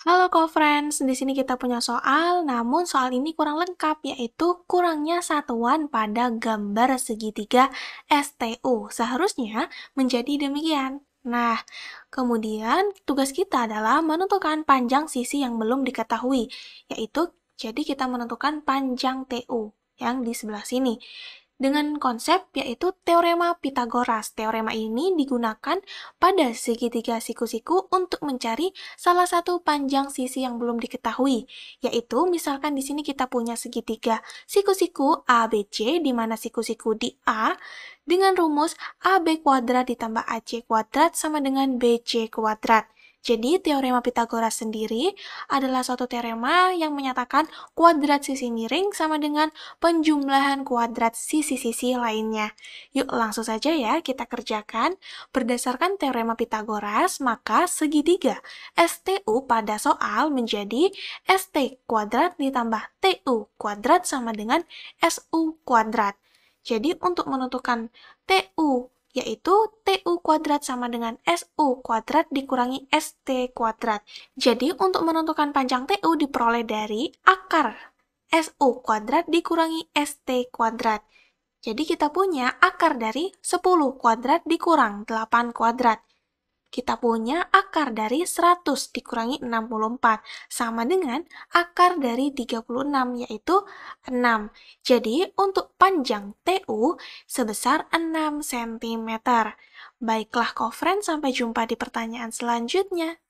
Halo co-friends, di sini kita punya soal, namun soal ini kurang lengkap, yaitu kurangnya satuan pada gambar segitiga STU. Seharusnya menjadi demikian. Nah, kemudian tugas kita adalah menentukan panjang sisi yang belum diketahui, yaitu jadi kita menentukan panjang TU yang di sebelah sini dengan konsep yaitu teorema Pitagoras. Teorema ini digunakan pada segitiga siku-siku untuk mencari salah satu panjang sisi yang belum diketahui, yaitu misalkan di sini kita punya segitiga siku-siku ABC di mana siku-siku di A dengan rumus AB kuadrat ditambah AC kuadrat sama dengan BC kuadrat. Jadi, teorema Pitagoras sendiri adalah suatu teorema yang menyatakan kuadrat sisi miring sama dengan penjumlahan kuadrat sisi-sisi lainnya. Yuk, langsung saja ya kita kerjakan. Berdasarkan teorema Pitagoras, maka segitiga STU pada soal menjadi ST kuadrat ditambah TU kuadrat sama dengan SU kuadrat. Jadi, untuk menentukan TU yaitu TU kuadrat sama dengan SU kuadrat dikurangi ST kuadrat. Jadi untuk menentukan panjang TU diperoleh dari akar SU kuadrat dikurangi ST kuadrat. Jadi kita punya akar dari 10 kuadrat dikurang 8 kuadrat kita punya akar dari 100 dikurangi 64 sama dengan akar dari 36 yaitu 6. Jadi untuk panjang TU sebesar 6 cm. Baiklah kofren sampai jumpa di pertanyaan selanjutnya.